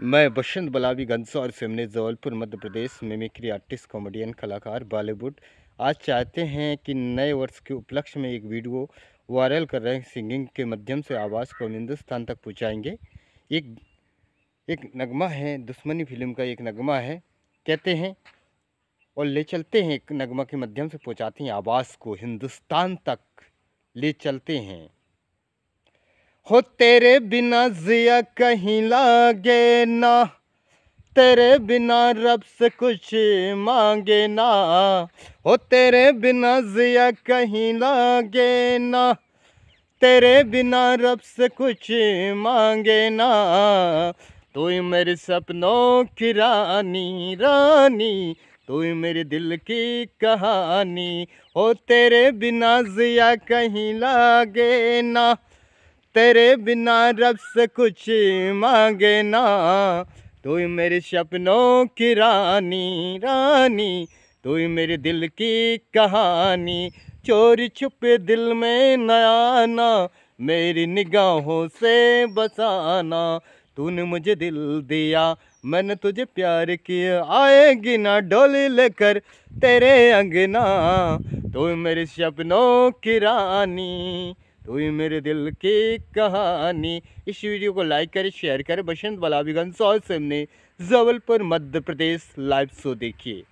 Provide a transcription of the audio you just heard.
मैं बसंत बलावी और सिमने Jabalpur Madhya Pradesh mimicry artist comedian कलाकार बॉलीवुड आज चाहते हैं कि नए वर्ष के उपलक्ष्य में एक वीडियो वायरल कर रहे हैं सिंगिंग के माध्यम से आवाज़ को हिंदुस्तान तक पहुँचाएँगे एक एक नगमा है दुश्मनी फिल्म का एक नगमा है कहते हैं और ले चलते हैं एक नगमा के माध्यम से पहुँचाते हैं आवाज़ को हिंदुस्तान तक ले चलते हैं हो तेरे बिना जिया कहीं लागे ना तेरे बिना रब से कुछ मांगे ना हो तेरे बिना जिया कहीं लागे ना तेरे बिना रब से कुछ मांगे ना तू ही मेरे सपनों की रानी रानी तू ही मेरे दिल की कहानी हो तेरे बिना जिया कहीं लागे ना तेरे बिना रब से कुछ मांगे ना तू ही मेरे सपनों की रानी रानी तू ही मेरे दिल की कहानी चोरी छुपे दिल में आना मेरी निगाहों से बसाना तूने मुझे दिल दिया मैंने तुझे प्यार किया आएगी ना डोली लेकर तेरे अंगना तू मेरे सपनों की रानी तो ये मेरे दिल की कहानी इस वीडियो को लाइक करें शेयर करें बसंत बलाबीगंज और सिमने जबलपुर मध्य प्रदेश लाइव शो देखिए